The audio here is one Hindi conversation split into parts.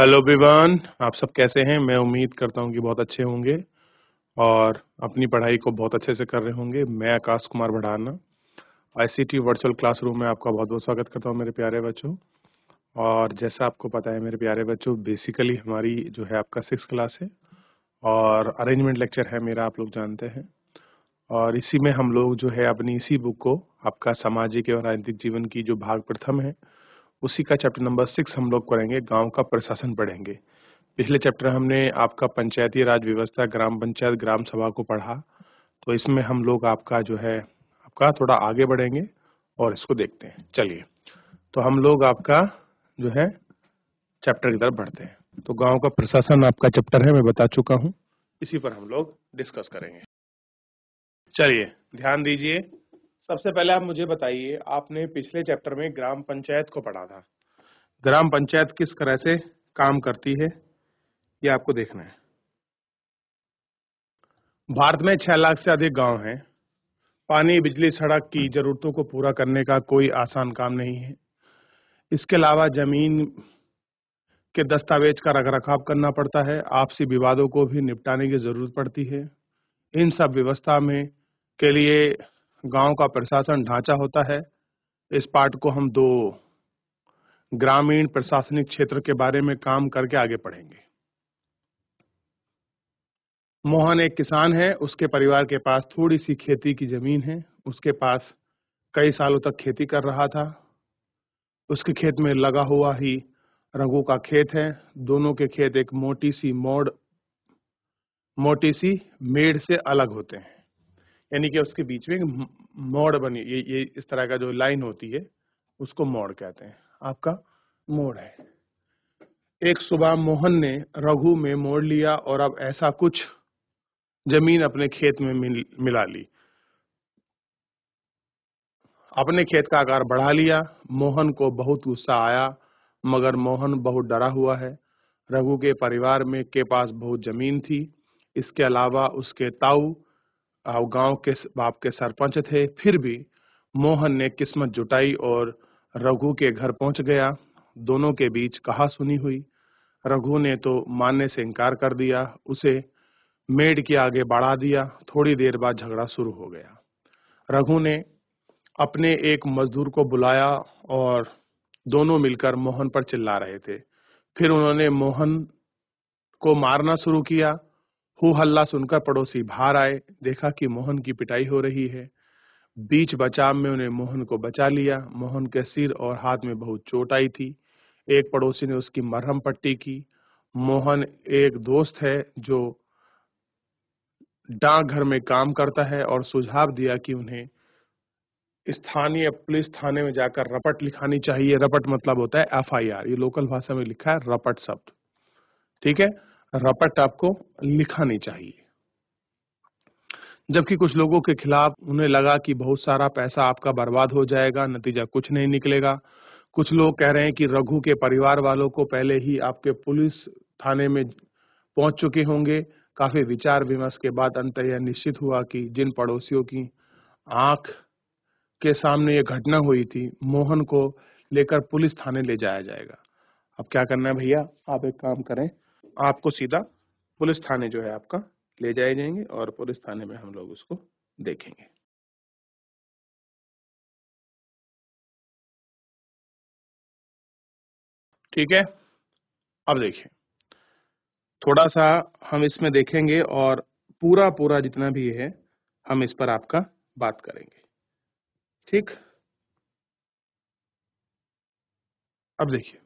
हेलो विवान आप सब कैसे हैं मैं उम्मीद करता हूं कि बहुत अच्छे होंगे और अपनी पढ़ाई को बहुत अच्छे से कर रहे होंगे मैं Akash Kumar Bhadana ICT virtual classroom में आपका बहुत बहुत स्वागत करता हूं मेरे प्यारे बच्चों और जैसा आपको पता है मेरे प्यारे बच्चों बेसिकली हमारी जो है आपका सिक्स क्लास है और अरेंजमेंट लेक्चर है मेरा आप लोग जानते हैं और इसी में हम लोग जो है अपनी इसी बुक को आपका सामाजिक एवं राजनीतिक जीवन की जो भाग प्रथम है उसी का चैप्टर नंबर सिक्स हम लोग करेंगे गांव का प्रशासन पढ़ेंगे पिछले चैप्टर हमने आपका पंचायती राज व्यवस्था ग्राम पंचायत ग्राम सभा को पढ़ा तो इसमें हम लोग आपका जो है आपका थोड़ा आगे बढ़ेंगे और इसको देखते हैं चलिए तो हम लोग आपका जो है चैप्टर की तरफ बढ़ते हैं तो गांव का प्रशासन आपका चैप्टर है मैं बता चुका हूँ इसी पर हम लोग डिस्कस करेंगे चलिए ध्यान दीजिए सबसे पहले आप मुझे बताइए आपने पिछले चैप्टर में ग्राम पंचायत को पढ़ा था ग्राम पंचायत किस तरह से काम करती है ये आपको देखना है भारत में छह लाख से अधिक गांव हैं पानी बिजली सड़क की जरूरतों को पूरा करने का कोई आसान काम नहीं है इसके अलावा जमीन के दस्तावेज का रख रखाव करना पड़ता है आपसी विवादों को भी निपटाने की जरूरत पड़ती है इन सब व्यवस्था में के लिए गांव का प्रशासन ढांचा होता है इस पार्ट को हम दो ग्रामीण प्रशासनिक क्षेत्र के बारे में काम करके आगे पढ़ेंगे मोहन एक किसान है उसके परिवार के पास थोड़ी सी खेती की जमीन है उसके पास कई सालों तक खेती कर रहा था उसके खेत में लगा हुआ ही रघु का खेत है दोनों के खेत एक मोटी सी मोड़ मोटी सी मेड़ से अलग होते हैं यानी कि उसके बीच में एक मोड़ बनी ये ये इस तरह का जो लाइन होती है उसको मोड़ कहते हैं आपका मोड़ है एक सुबह मोहन ने रघु में मोड़ लिया और अब ऐसा कुछ जमीन अपने खेत में मिला ली अपने खेत का आकार बढ़ा लिया मोहन को बहुत गुस्सा आया मगर मोहन बहुत डरा हुआ है रघु के परिवार में के पास बहुत जमीन थी इसके अलावा उसके ताऊ आओ गांव के बाप के सरपंच थे फिर भी मोहन ने किस्मत जुटाई और रघु के घर पहुंच गया दोनों के बीच कहा सुनी हुई रघु ने तो मानने से इनकार कर दिया उसे मेड के आगे बढ़ा दिया थोड़ी देर बाद झगड़ा शुरू हो गया रघु ने अपने एक मजदूर को बुलाया और दोनों मिलकर मोहन पर चिल्ला रहे थे फिर उन्होंने मोहन को मारना शुरू किया हु हल्ला सुनकर पड़ोसी बाहर आए देखा कि मोहन की पिटाई हो रही है बीच बचाव में उन्हें मोहन को बचा लिया मोहन के सिर और हाथ में बहुत चोट आई थी एक पड़ोसी ने उसकी मरहम पट्टी की मोहन एक दोस्त है जो डाक घर में काम करता है और सुझाव दिया कि उन्हें स्थानीय पुलिस थाने में जाकर रपट लिखानी चाहिए रपट मतलब होता है एफआईआर ये लोकल भाषा में लिखा है रपट शब्द ठीक है रपट आपको लिखानी चाहिए जबकि कुछ लोगों के खिलाफ उन्हें लगा कि बहुत सारा पैसा आपका बर्बाद हो जाएगा नतीजा कुछ नहीं निकलेगा कुछ लोग कह रहे हैं कि रघु के परिवार वालों को पहले ही आपके पुलिस थाने में पहुंच चुके होंगे काफी विचार विमर्श के बाद अंत यह निश्चित हुआ कि जिन पड़ोसियों की आंख के सामने ये घटना हुई थी मोहन को लेकर पुलिस थाने ले जाया जाएगा अब क्या करना है भैया आप एक काम करें आपको सीधा पुलिस थाने जो है आपका ले जाए जाएंगे और पुलिस थाने में हम लोग उसको देखेंगे ठीक है अब देखिए थोड़ा सा हम इसमें देखेंगे और पूरा पूरा जितना भी है हम इस पर आपका बात करेंगे ठीक अब देखिए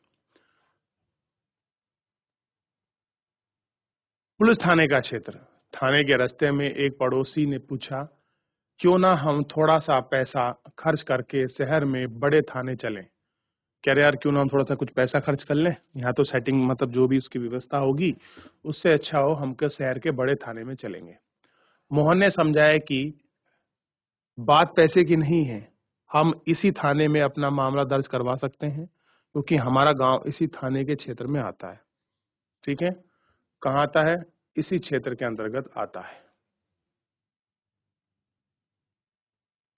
पुलिस थाने का क्षेत्र थाने के रास्ते में एक पड़ोसी ने पूछा क्यों ना हम थोड़ा सा पैसा खर्च करके शहर में बड़े थाने चलें कह रहे यार क्यों ना हम थोड़ा सा कुछ पैसा खर्च कर लें यहाँ तो सेटिंग मतलब जो भी उसकी व्यवस्था होगी उससे अच्छा हो हम के शहर के बड़े थाने में चलेंगे मोहन ने समझाया कि बात पैसे की नहीं है हम इसी थाने में अपना मामला दर्ज करवा सकते हैं क्योंकि हमारा गांव इसी थाने के क्षेत्र में आता है ठीक है कहा आता है इसी क्षेत्र के अंतर्गत आता है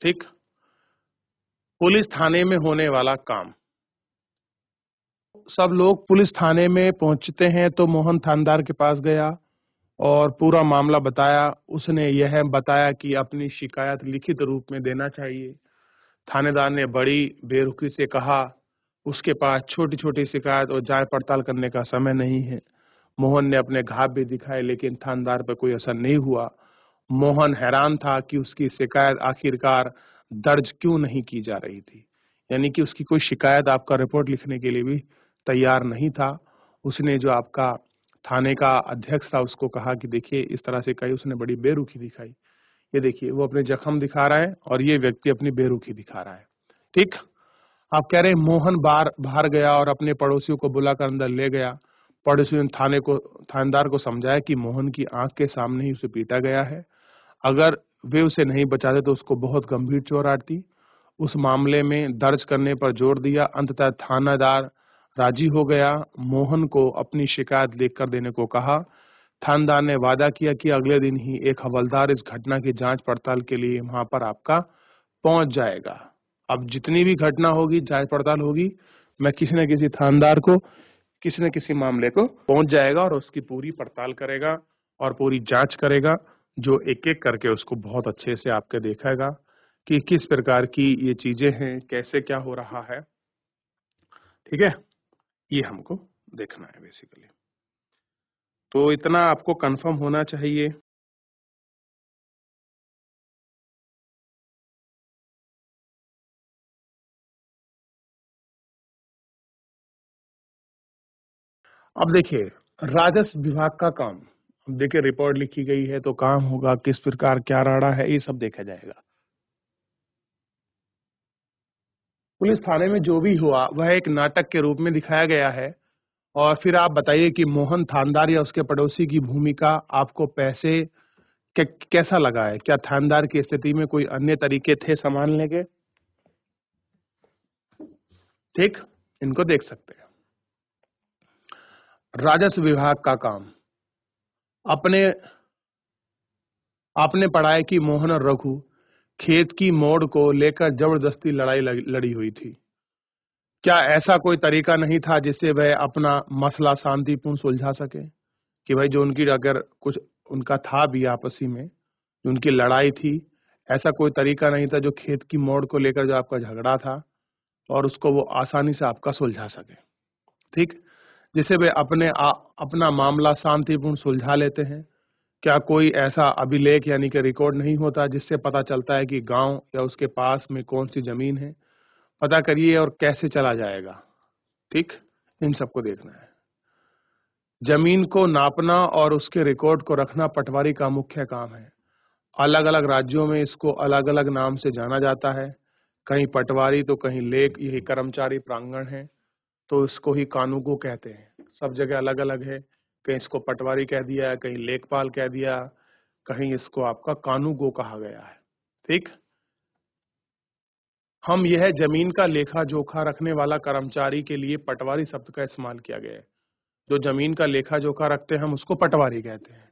ठीक पुलिस थाने में होने वाला काम सब लोग पुलिस थाने में पहुंचते हैं तो मोहन थानेदार के पास गया और पूरा मामला बताया उसने यह बताया कि अपनी शिकायत लिखित रूप में देना चाहिए थानेदार ने बड़ी बेरुखी से कहा उसके पास छोटी छोटी शिकायत और जाय पड़ताल करने का समय नहीं है मोहन ने अपने घाव भी दिखाए लेकिन थानदार पर कोई असर नहीं हुआ मोहन हैरान था कि उसकी शिकायत आखिरकार दर्ज क्यों नहीं की जा रही थी यानी कि उसकी कोई शिकायत आपका रिपोर्ट लिखने के लिए भी तैयार नहीं था उसने जो आपका थाने का अध्यक्ष था उसको कहा कि देखिए इस तरह से कही उसने बड़ी बेरुखी दिखाई ये देखिए वो अपने जख्म दिखा रहा है और ये व्यक्ति अपनी बेरुखी दिखा रहा है ठीक आप कह रहे हैं मोहन बार बाहर गया और अपने पड़ोसियों को बुलाकर अंदर ले गया पड़ोसी ने थाने को थानेदार को समझाया कि मोहन की आंख के सामने ही उसे पीटा गया है अगर वे उसे नहीं बचाते तो उसको बहुत गंभीर चोर आती उस मामले में दर्ज करने पर जोर दिया अंततः थानादार राजी हो गया मोहन को अपनी शिकायत लिख कर देने को कहा थानदार ने वादा किया कि अगले दिन ही एक हवलदार इस घटना की जांच पड़ताल के लिए वहां पर आपका पहुंच जाएगा अब जितनी भी घटना होगी जांच पड़ताल होगी मैं किसी न किसी थानदार को किसी न किसी मामले को पहुंच जाएगा और उसकी पूरी पड़ताल करेगा और पूरी जांच करेगा जो एक एक करके उसको बहुत अच्छे से आपके देखेगा कि किस प्रकार की ये चीजें हैं कैसे क्या हो रहा है ठीक है ये हमको देखना है बेसिकली तो इतना आपको कंफर्म होना चाहिए अब देखिए राजस्व विभाग का काम अब देखिए रिपोर्ट लिखी गई है तो काम होगा किस प्रकार क्या राड़ा है ये सब देखा जाएगा पुलिस थाने में जो भी हुआ वह एक नाटक के रूप में दिखाया गया है और फिर आप बताइए कि मोहन थानदार या उसके पड़ोसी की भूमिका आपको पैसे कैसा लगा है क्या थानदार की स्थिति में कोई अन्य तरीके थे संभालने के ठीक इनको देख सकते हैं राजस्व विभाग का काम अपने आपने पढ़ाए की कि मोहन और रघु खेत की मोड़ को लेकर जबरदस्ती लड़ाई लड़ी हुई थी क्या ऐसा कोई तरीका नहीं था जिससे वह अपना मसला शांतिपूर्ण सुलझा सके कि भाई जो उनकी अगर कुछ उनका था भी आपसी में जो उनकी लड़ाई थी ऐसा कोई तरीका नहीं था जो खेत की मोड़ को लेकर जो आपका झगड़ा था और उसको वो आसानी से आपका सुलझा सके ठीक जिसे वे अपने आ, अपना मामला शांतिपूर्ण सुलझा लेते हैं क्या कोई ऐसा अभिलेख यानी कि रिकॉर्ड नहीं होता जिससे पता चलता है कि गांव या उसके पास में कौन सी जमीन है पता करिए और कैसे चला जाएगा ठीक इन सबको देखना है जमीन को नापना और उसके रिकॉर्ड को रखना पटवारी का मुख्य काम है अलग अलग राज्यों में इसको अलग अलग नाम से जाना जाता है कहीं पटवारी तो कहीं लेख यही कर्मचारी प्रांगण है तो इसको ही कानूगो कहते हैं सब जगह अलग अलग है कहीं इसको पटवारी कह दिया कहीं लेखपाल कह दिया कहीं इसको आपका कानूगो कहा गया है ठीक हम यह जमीन का लेखा जोखा रखने वाला कर्मचारी के लिए पटवारी शब्द का इस्तेमाल किया गया है जो जमीन का लेखा जोखा रखते हैं हम उसको पटवारी कहते हैं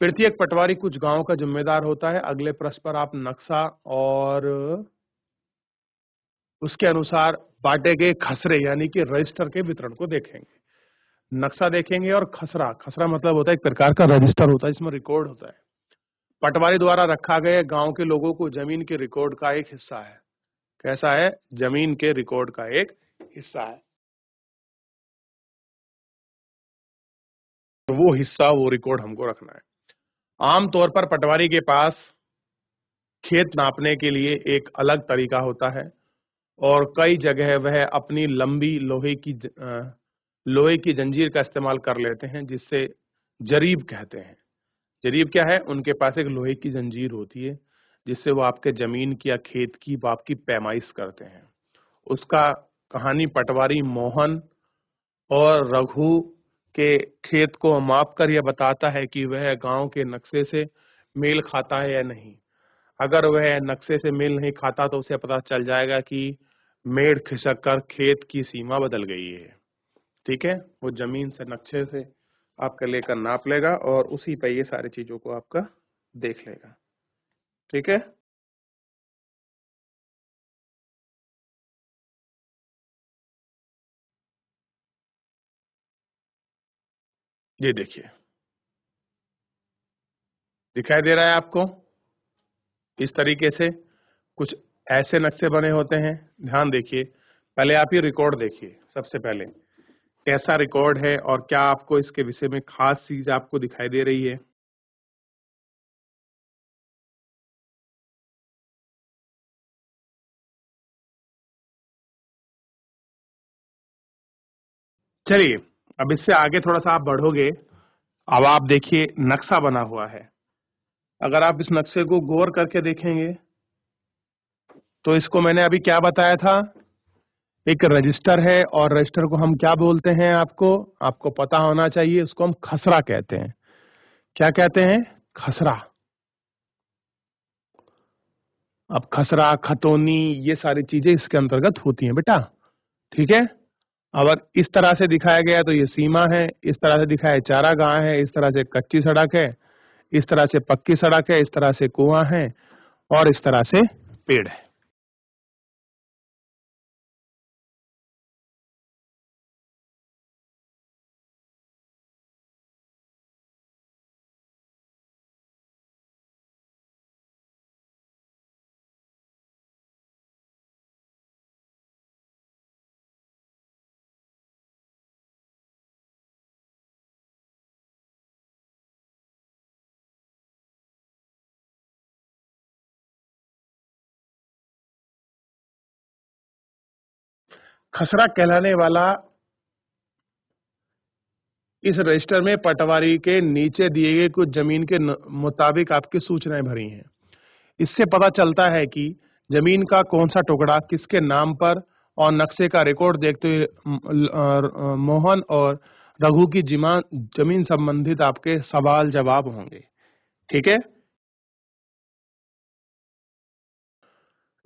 प्रत्येक पटवारी कुछ गांव का जिम्मेदार होता है अगले प्रश्न पर आप नक्शा और उसके अनुसार पाटे के खसरे यानी कि रजिस्टर के वितरण को देखेंगे नक्शा देखेंगे और खसरा खसरा मतलब होता है एक प्रकार का रजिस्टर होता है जिसमें रिकॉर्ड होता है पटवारी द्वारा रखा गया गांव के लोगों को जमीन के रिकॉर्ड का एक हिस्सा है कैसा है जमीन के रिकॉर्ड का एक हिस्सा है तो वो हिस्सा वो रिकॉर्ड हमको रखना है आमतौर पर पटवारी के पास खेत नापने के लिए एक अलग तरीका होता है और कई जगह वह अपनी लंबी लोहे की लोहे की जंजीर का इस्तेमाल कर लेते हैं जिससे जरीब कहते हैं जरीब क्या है उनके पास एक लोहे की जंजीर होती है जिससे वो आपके जमीन की या खेत की बाप की पैमाइश करते हैं उसका कहानी पटवारी मोहन और रघु के खेत को माप कर यह बताता है कि वह गांव के नक्शे से मेल खाता है या नहीं अगर वह नक्शे से मेल नहीं खाता तो उसे पता चल जाएगा कि मेड़ खिसक कर खेत की सीमा बदल गई है ठीक है वो जमीन से नक्शे से आपका लेकर नाप लेगा और उसी पर ये सारी चीजों को आपका देख लेगा ठीक है ये देखिए दिखाई दे रहा है आपको इस तरीके से कुछ ऐसे नक्शे बने होते हैं ध्यान देखिए पहले आप ये रिकॉर्ड देखिए सबसे पहले कैसा रिकॉर्ड है और क्या आपको इसके विषय में खास चीज आपको दिखाई दे रही है चलिए अब इससे आगे थोड़ा सा आप बढ़ोगे अब आप देखिए नक्शा बना हुआ है अगर आप इस नक्शे को गौर करके देखेंगे तो इसको मैंने अभी क्या बताया था एक रजिस्टर है और रजिस्टर को हम क्या बोलते हैं आपको आपको पता होना चाहिए उसको हम खसरा कहते हैं क्या कहते हैं खसरा अब खसरा खतौनी ये सारी चीजें इसके अंतर्गत होती हैं बेटा ठीक है अगर इस तरह से दिखाया गया तो ये सीमा है इस तरह से दिखाया चारा गांव है इस तरह से कच्ची सड़क है इस तरह से पक्की सड़क है इस तरह से कुआं है और इस तरह से पेड़ है खसरा कहलाने वाला इस रजिस्टर में पटवारी के नीचे दिए गए कुछ जमीन के मुताबिक आपकी सूचनाएं भरी हैं इससे पता चलता है कि जमीन का कौन सा टुकड़ा किसके नाम पर और नक्शे का रिकॉर्ड देखते हुए मोहन और रघु की जिमा जमीन संबंधित आपके सवाल जवाब होंगे ठीक है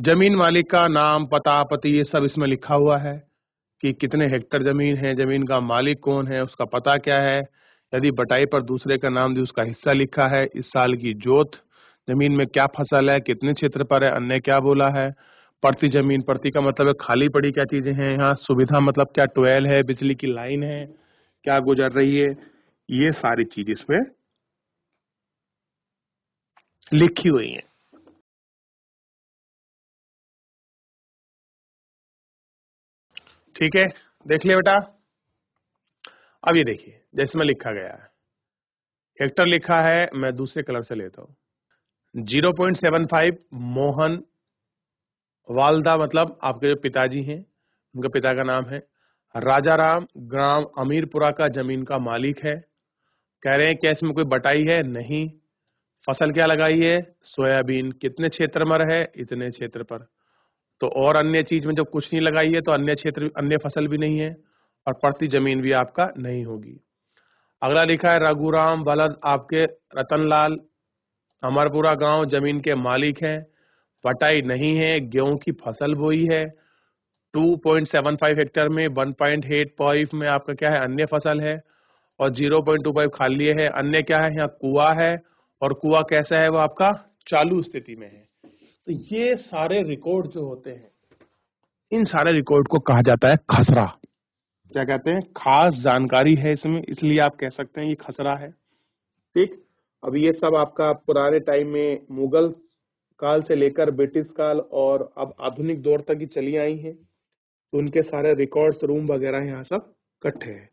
जमीन मालिक का नाम पता पति ये सब इसमें लिखा हुआ है कि कितने हेक्टर जमीन है जमीन का मालिक कौन है उसका पता क्या है यदि बटाई पर दूसरे का नाम दी उसका हिस्सा लिखा है इस साल की जोत जमीन में क्या फसल है कितने क्षेत्र पर है अन्य क्या बोला है प्रति जमीन प्रति का मतलब है खाली पड़ी क्या चीजें हैं यहाँ सुविधा मतलब क्या ट्वेल है बिजली की लाइन है क्या गुजर रही है ये सारी चीज इसमें लिखी हुई है ठीक है देख लिया बेटा अब ये देखिए जैसे में लिखा गया है हेक्टर लिखा है मैं दूसरे कलर से लेता हूं जीरो पॉइंट सेवन फाइव मोहन वालदा मतलब आपके जो पिताजी हैं उनके पिता का नाम है राजा राम ग्राम अमीरपुरा का जमीन का मालिक है कह रहे हैं क्या इसमें कोई बटाई है नहीं फसल क्या लगाई है सोयाबीन कितने क्षेत्र में है इतने क्षेत्र पर तो और अन्य चीज में जब कुछ नहीं लगाई है तो अन्य क्षेत्र अन्य फसल भी नहीं है और पड़ती जमीन भी आपका नहीं होगी अगला लिखा है रघुराम बलद आपके रतनलाल अमरपुरा गांव जमीन के मालिक हैं पटाई नहीं है गेहूं की फसल बोई है 2.75 हेक्टर में 1.8 पॉइंट में आपका क्या है अन्य फसल है और टू फाइव खाली है अन्य क्या है यहाँ कुआ है और कुआ कैसा है वो आपका चालू स्थिति में है तो ये सारे रिकॉर्ड जो होते हैं इन सारे रिकॉर्ड को कहा जाता है खसरा क्या कहते हैं खास जानकारी है इसमें इसलिए आप कह सकते हैं ये खसरा है ठीक अब ये सब आपका पुराने टाइम में मुगल काल से लेकर ब्रिटिश काल और अब आधुनिक दौर तक ही चली आई है तो उनके सारे रिकॉर्ड्स रूम वगैरह यहाँ सब इकट्ठे हैं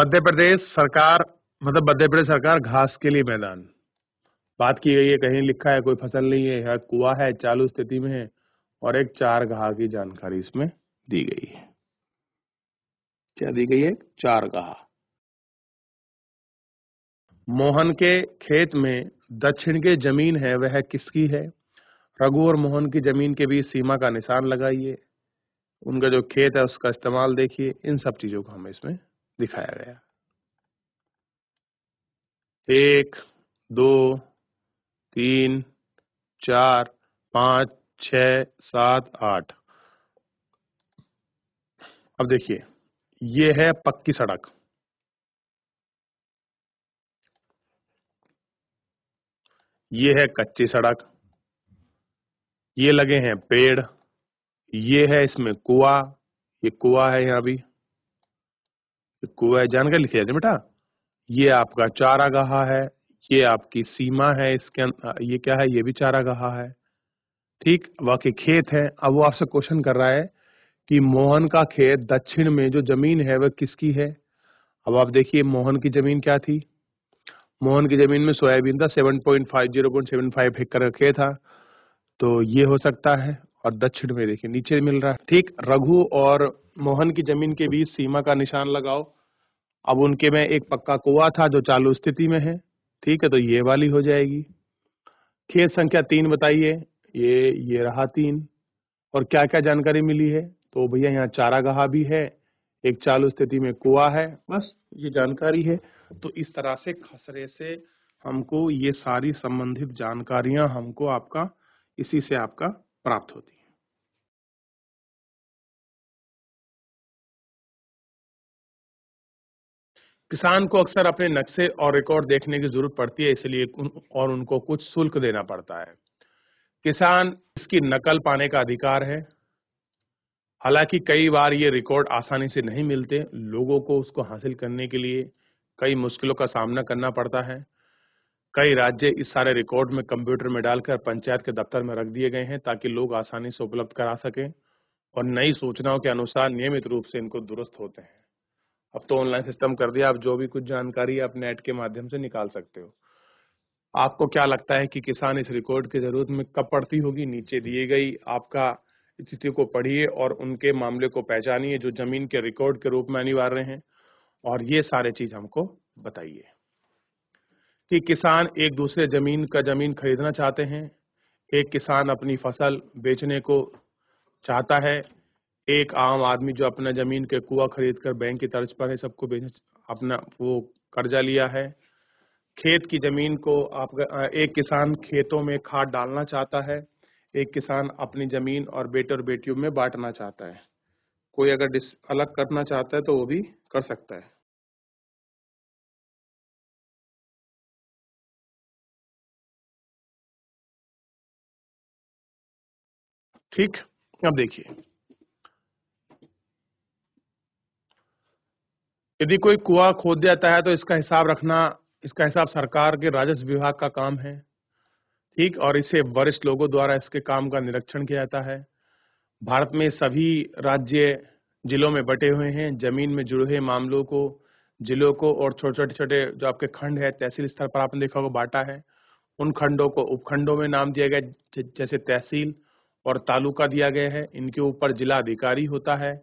मध्य प्रदेश सरकार मतलब मध्य सरकार घास के लिए मैदान बात की गई है कहीं लिखा है कोई फसल नहीं है हर कुआ है चालू स्थिति में है और एक चार गहा की जानकारी इसमें दी गई है क्या दी गई है चार गहा मोहन के खेत में दक्षिण के जमीन है वह किसकी है रघु और मोहन की जमीन के बीच सीमा का निशान लगाइए उनका जो खेत है उसका इस्तेमाल देखिए इन सब चीजों को हमें इसमें दिखाया गया एक दो तीन चार पांच छ सात आठ अब देखिए ये है पक्की सड़क ये है कच्ची सड़क ये लगे हैं पेड़ ये है इसमें कुआ ये कुआ है यहां भी कुआ है जानकर लिखे जाते बेटा ये आपका चारा गहा है ये आपकी सीमा है इसके अं-, ये क्या है ये भी चारा गहा है ठीक वाकई खेत है अब वो आपसे क्वेश्चन कर रहा है कि मोहन का खेत दक्षिण में जो जमीन है वह किसकी है अब आप देखिए मोहन की जमीन क्या थी मोहन की जमीन में सोयाबीन था seven point point five zero seven five hectare का खेत था तो ये हो सकता है और दक्षिण में देखिए नीचे मिल रहा है ठीक रघु और मोहन की जमीन के बीच सीमा का निशान लगाओ अब उनके में एक पक्का कुआ था जो चालू स्थिति में है ठीक है तो ये वाली हो जाएगी खेत संख्या तीन बताइए ये ये रहा तीन और क्या क्या जानकारी मिली है तो भैया यहाँ चारागाह भी है एक चालू स्थिति में कुआ है बस ये जानकारी है तो इस तरह से खसरे से हमको ये सारी संबंधित जानकारियां हमको आपका इसी से आपका प्राप्त होती है किसान को अक्सर अपने नक्शे और रिकॉर्ड देखने की जरूरत पड़ती है इसलिए और उनको कुछ शुल्क देना पड़ता है किसान इसकी नकल पाने का अधिकार है हालांकि कई बार ये रिकॉर्ड आसानी से नहीं मिलते लोगों को उसको हासिल करने के लिए कई मुश्किलों का सामना करना पड़ता है कई राज्य इस सारे रिकॉर्ड में कंप्यूटर में डालकर पंचायत के दफ्तर में रख दिए गए हैं ताकि लोग आसानी से उपलब्ध करा सकें और नई सूचनाओं के अनुसार नियमित रूप से इनको दुरुस्त होते हैं अब तो ऑनलाइन सिस्टम कर दिया आप जो भी कुछ जानकारी आप नेट के माध्यम से निकाल सकते हो आपको क्या लगता है कि किसान इस रिकॉर्ड की जरूरत में कब पड़ती होगी नीचे दिए गई आपका स्थिति को पढ़िए और उनके मामले को पहचानिए जो जमीन के रिकॉर्ड के रूप में अनिवार्य हैं और ये सारे चीज हमको बताइए कि किसान एक दूसरे जमीन का जमीन खरीदना चाहते हैं एक किसान अपनी फसल बेचने को चाहता है एक आम आदमी जो अपना जमीन के कुआ खरीद कर बैंक की तर्ज पर है सबको अपना वो कर्जा लिया है खेत की जमीन को आप एक किसान खेतों में खाद डालना चाहता है एक किसान अपनी जमीन और बेटे और बेटियों में बांटना चाहता है कोई अगर अलग करना चाहता है तो वो भी कर सकता है ठीक अब देखिए यदि कोई कुआ खोद जाता है तो इसका हिसाब रखना इसका हिसाब सरकार के राजस्व विभाग का काम है ठीक और इसे वरिष्ठ लोगों द्वारा इसके काम का निरीक्षण किया जाता है भारत में सभी राज्य जिलों में बटे हुए हैं जमीन में जुड़े हुए मामलों को जिलों को और छोटे छोटे छोटे जो आपके खंड है तहसील स्तर पर आपने देखा होगा बांटा है उन खंडों को उपखंडों में नाम दिया गया जैसे तहसील और तालुका दिया गया है इनके ऊपर जिला अधिकारी होता है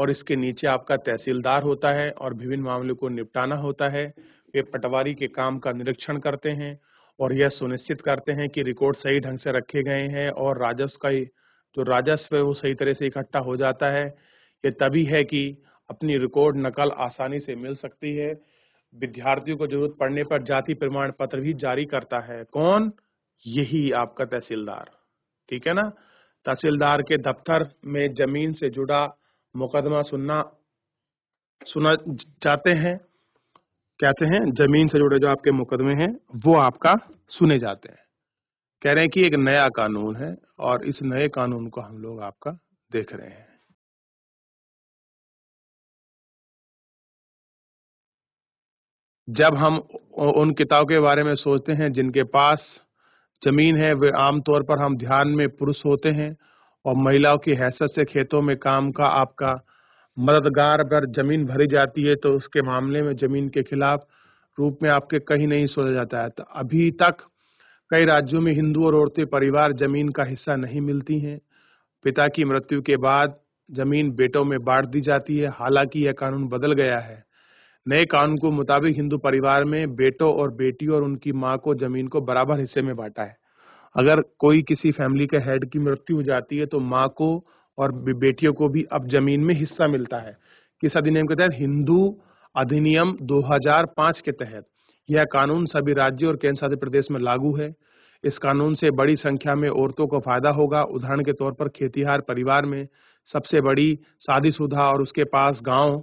और इसके नीचे आपका तहसीलदार होता है और विभिन्न मामलों को निपटाना होता है वे पटवारी के काम का निरीक्षण करते हैं और यह सुनिश्चित करते हैं कि रिकॉर्ड सही ढंग से रखे गए हैं और राजस्व का जो तो राजस्व है वो सही तरह से इकट्ठा हो जाता है ये तभी है कि अपनी रिकॉर्ड नकल आसानी से मिल सकती है विद्यार्थियों को जरूरत पड़ने पर जाति प्रमाण पत्र भी जारी करता है कौन यही आपका तहसीलदार ठीक है ना तहसीलदार के दफ्तर में जमीन से जुड़ा मुकदमा सुनना सुना जाते हैं कहते हैं जमीन से जुड़े जो आपके मुकदमे हैं वो आपका सुने जाते हैं कह रहे हैं कि एक नया कानून है और इस नए कानून को हम लोग आपका देख रहे हैं जब हम उन किताबों के बारे में सोचते हैं जिनके पास जमीन है वे आमतौर पर हम ध्यान में पुरुष होते हैं और महिलाओं की हैसियत से खेतों में काम का आपका मददगार अगर जमीन भरी जाती है तो उसके मामले में जमीन के खिलाफ रूप में आपके कहीं नहीं सोचा जाता है तो अभी तक कई राज्यों में हिंदू और औरतें परिवार जमीन का हिस्सा नहीं मिलती हैं पिता की मृत्यु के बाद जमीन बेटों में बांट दी जाती है हालांकि यह कानून बदल गया है नए कानून के मुताबिक हिंदू परिवार में बेटों और बेटियों और उनकी माँ को जमीन को बराबर हिस्से में बांटा है अगर कोई किसी फैमिली के हेड की मृत्यु हो जाती है तो माँ को और बेटियों को भी अब जमीन में हिस्सा मिलता है किस अधिनियम के तहत हिंदू अधिनियम 2005 के तहत यह कानून सभी राज्यों और केंद्र शासित प्रदेश में लागू है इस कानून से बड़ी संख्या में औरतों को फायदा होगा उदाहरण के तौर पर खेतीहार परिवार में सबसे बड़ी शादीशुदा और उसके पास गांव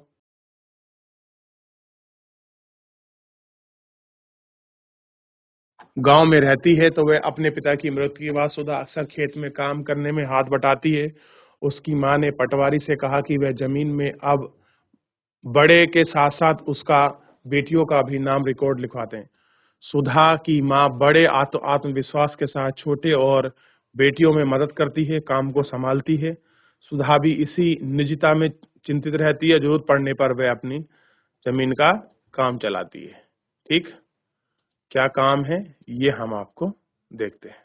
गांव में रहती है तो वह अपने पिता की मृत्यु के बाद सुधा अक्सर खेत में काम करने में हाथ बटाती है उसकी मां ने पटवारी से कहा कि वह जमीन में अब बड़े के साथ साथ उसका बेटियों का भी नाम रिकॉर्ड लिखवाते हैं सुधा की माँ बड़े आत्म आत्मविश्वास के साथ छोटे और बेटियों में मदद करती है काम को संभालती है सुधा भी इसी निजता में चिंतित रहती है जरूरत पड़ने पर वह अपनी जमीन का काम चलाती है ठीक क्या काम है ये हम आपको देखते हैं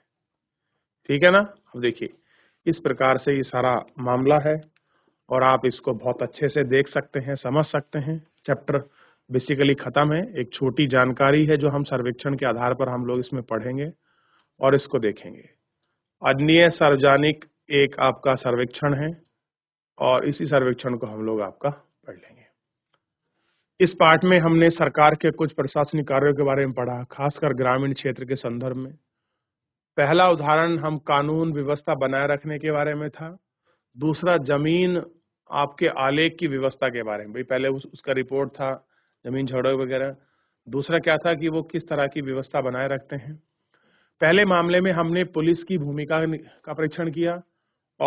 ठीक है ना अब देखिए इस प्रकार से ये सारा मामला है और आप इसको बहुत अच्छे से देख सकते हैं समझ सकते हैं चैप्टर बेसिकली खत्म है एक छोटी जानकारी है जो हम सर्वेक्षण के आधार पर हम लोग इसमें पढ़ेंगे और इसको देखेंगे अन्य सार्वजनिक एक आपका सर्वेक्षण है और इसी सर्वेक्षण को हम लोग आपका पढ़ लेंगे इस पाठ में हमने सरकार के कुछ प्रशासनिक कार्यों के बारे में पढ़ा खासकर ग्रामीण क्षेत्र के संदर्भ में पहला उदाहरण हम कानून व्यवस्था बनाए रखने के बारे में था दूसरा जमीन आपके आलेख की व्यवस्था के बारे में भाई पहले उस, उसका रिपोर्ट था जमीन झड़ो वगैरह दूसरा क्या था कि वो किस तरह की व्यवस्था बनाए रखते हैं पहले मामले में हमने पुलिस की भूमिका का परीक्षण किया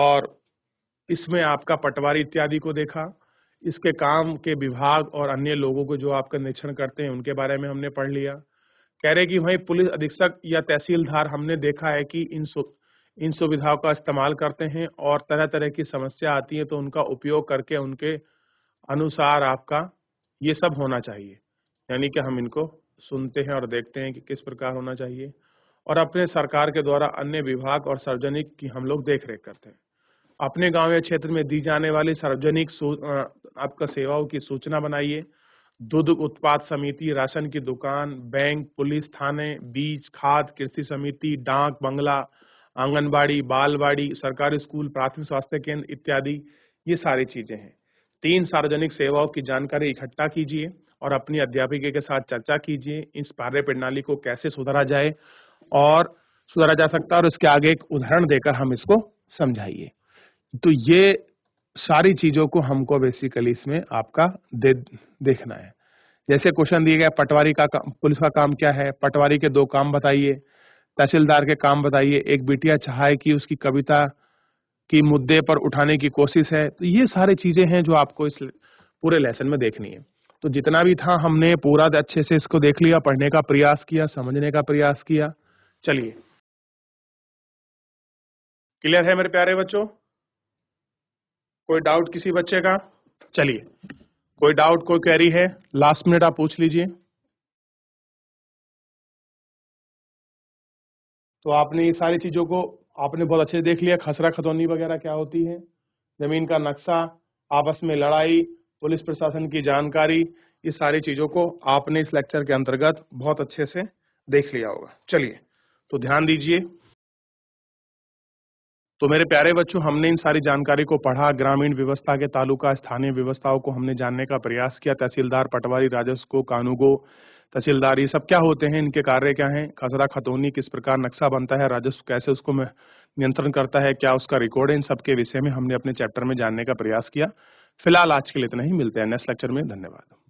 और इसमें आपका पटवारी इत्यादि को देखा इसके काम के विभाग और अन्य लोगों को जो आपका निरीक्षण करते हैं उनके बारे में हमने पढ़ लिया कह रहे कि वही पुलिस अधीक्षक या तहसीलदार हमने देखा है कि इन सु, इन सुविधाओं का इस्तेमाल करते हैं और तरह तरह की समस्या आती है तो उनका उपयोग करके उनके अनुसार आपका ये सब होना चाहिए यानी कि हम इनको सुनते हैं और देखते हैं कि किस प्रकार होना चाहिए और अपने सरकार के द्वारा अन्य विभाग और सार्वजनिक की हम लोग देख रेख करते हैं अपने गांव या क्षेत्र में दी जाने वाली सार्वजनिक आपका सेवाओं की सूचना बनाइए दूध उत्पाद समिति राशन की दुकान बैंक पुलिस थाने बीज खाद कृषि समिति डाक बंगला आंगनबाड़ी बालवाड़ी सरकारी स्कूल प्राथमिक स्वास्थ्य केंद्र इत्यादि ये सारी चीजें हैं तीन सार्वजनिक सेवाओं की जानकारी इकट्ठा कीजिए और अपनी अध्यापिका के साथ चर्चा कीजिए इस कार्य प्रणाली को कैसे सुधारा जाए और सुधारा जा सकता है और इसके आगे एक उदाहरण देकर हम इसको समझाइए तो ये सारी चीजों को हमको बेसिकली इसमें आपका दे देखना है जैसे क्वेश्चन दिए गए पटवारी का पुलिस का काम क्या है पटवारी के दो काम बताइए तहसीलदार के काम बताइए एक बिटिया चाहे कि उसकी कविता की मुद्दे पर उठाने की कोशिश है तो ये सारी चीजें हैं जो आपको इस पूरे लेसन में देखनी है तो जितना भी था हमने पूरा अच्छे से इसको देख लिया पढ़ने का प्रयास किया समझने का प्रयास किया चलिए क्लियर है मेरे प्यारे बच्चों कोई डाउट किसी बच्चे का चलिए कोई डाउट कोई क्वेरी है लास्ट मिनट आप पूछ लीजिए तो आपने ये सारी चीज़ों को आपने बहुत अच्छे से देख लिया खसरा खतौनी वगैरह क्या होती है जमीन का नक्शा आपस में लड़ाई पुलिस प्रशासन की जानकारी ये सारी चीज़ों को आपने इस लेक्चर के अंतर्गत बहुत अच्छे से देख लिया होगा चलिए तो ध्यान दीजिए तो मेरे प्यारे बच्चों हमने इन सारी जानकारी को पढ़ा ग्रामीण व्यवस्था के तालुका स्थानीय व्यवस्थाओं को हमने जानने का प्रयास किया तहसीलदार पटवारी राजस्व को कानूगो तहसीलदार ये सब क्या होते हैं इनके कार्य क्या हैं खसरा खतौनी किस प्रकार नक्शा बनता है राजस्व कैसे उसको नियंत्रण करता है क्या उसका रिकॉर्ड है इन सबके विषय में हमने अपने चैप्टर में जानने का प्रयास किया फिलहाल आज के लिए इतना ही मिलते हैं नेक्स्ट लेक्चर में धन्यवाद